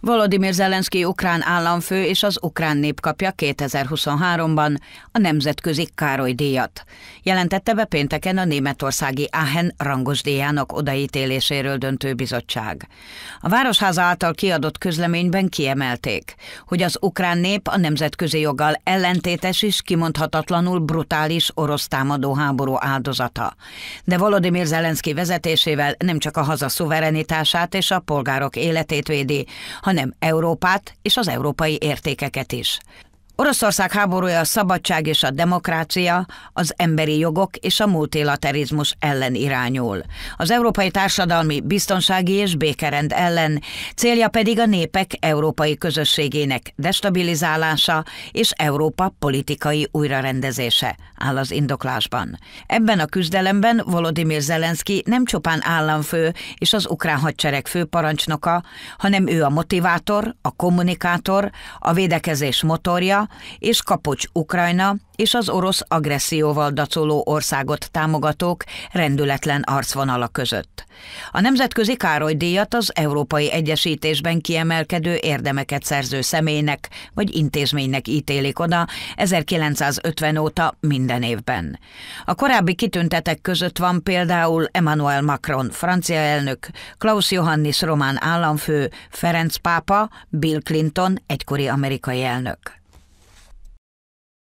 Volodymyr Zelenszky ukrán államfő és az ukrán nép kapja 2023-ban a Nemzetközi Károly díjat. Jelentette be pénteken a németországi Aachen rangos díjának odaítéléséről döntő bizottság. A Városháza által kiadott közleményben kiemelték, hogy az ukrán nép a nemzetközi joggal ellentétes és kimondhatatlanul brutális orosz támadó háború áldozata. De Volodymyr Zelenszky vezetésével nem csak a haza szuverenitását és a polgárok életét védi, hanem Európát és az európai értékeket is. Oroszország háborúja a szabadság és a demokrácia, az emberi jogok és a multilaterizmus ellen irányul. Az európai társadalmi biztonsági és békerend ellen, célja pedig a népek európai közösségének destabilizálása és Európa politikai újrarendezése, áll az indoklásban. Ebben a küzdelemben Volodymyr Zelenszky nem csupán államfő és az ukrán hadsereg főparancsnoka, hanem ő a motivátor, a kommunikátor, a védekezés motorja, és Kapocs Ukrajna és az orosz agresszióval dacoló országot támogatók rendületlen arcvonala között. A Nemzetközi Károly díjat az Európai Egyesítésben kiemelkedő érdemeket szerző személynek vagy intézménynek ítélik oda 1950 óta minden évben. A korábbi kitüntetek között van például Emmanuel Macron francia elnök, Klaus Johannis román államfő, Ferenc pápa, Bill Clinton egykori amerikai elnök.